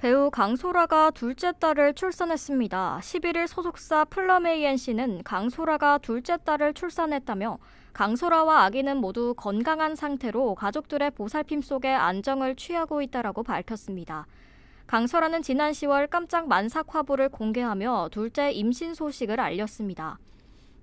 배우 강소라가 둘째 딸을 출산했습니다. 11일 소속사 플럼에이엔씨는 강소라가 둘째 딸을 출산했다며 강소라와 아기는 모두 건강한 상태로 가족들의 보살핌 속에 안정을 취하고 있다라고 밝혔습니다. 강소라는 지난 10월 깜짝 만삭 화보를 공개하며 둘째 임신 소식을 알렸습니다.